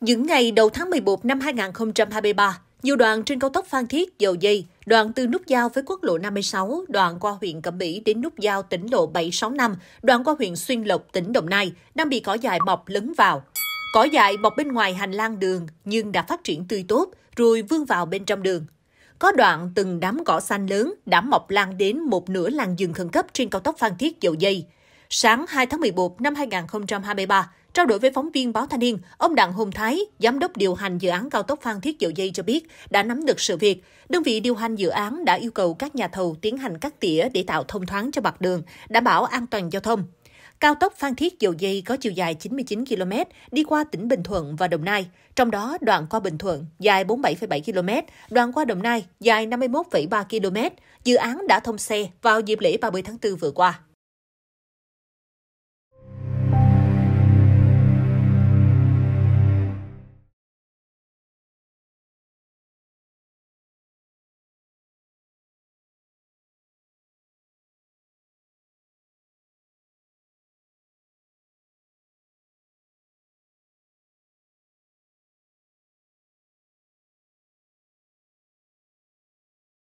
Những ngày đầu tháng 11 năm 2023, nhiều đoạn trên cao tốc Phan Thiết Dầu Dây, đoạn từ nút giao với quốc lộ 56, đoạn qua huyện Cẩm Mỹ đến nút giao tỉnh lộ 765, đoạn qua huyện Xuyên Lộc, tỉnh Đồng Nai, đang bị cỏ dại mọc lấn vào. Cỏ dại mọc bên ngoài hành lang đường nhưng đã phát triển tươi tốt, rồi vươn vào bên trong đường. Có đoạn từng đám cỏ xanh lớn đã mọc lan đến một nửa làn dừng khẩn cấp trên cao tốc Phan Thiết Dầu Dây. Sáng 2 tháng 11 năm 2023, trao đổi với phóng viên báo Thanh niên, ông Đặng Hùng Thái, giám đốc điều hành dự án cao tốc Phan Thiết Dầu Dây cho biết đã nắm được sự việc. Đơn vị điều hành dự án đã yêu cầu các nhà thầu tiến hành cắt tỉa để tạo thông thoáng cho mặt đường, đảm bảo an toàn giao thông. Cao tốc Phan Thiết Dầu Dây có chiều dài 99 km, đi qua tỉnh Bình Thuận và Đồng Nai. Trong đó, đoạn qua Bình Thuận dài 47,7 km, đoạn qua Đồng Nai dài 51,3 km. Dự án đã thông xe vào dịp lễ 30 tháng 4 vừa qua.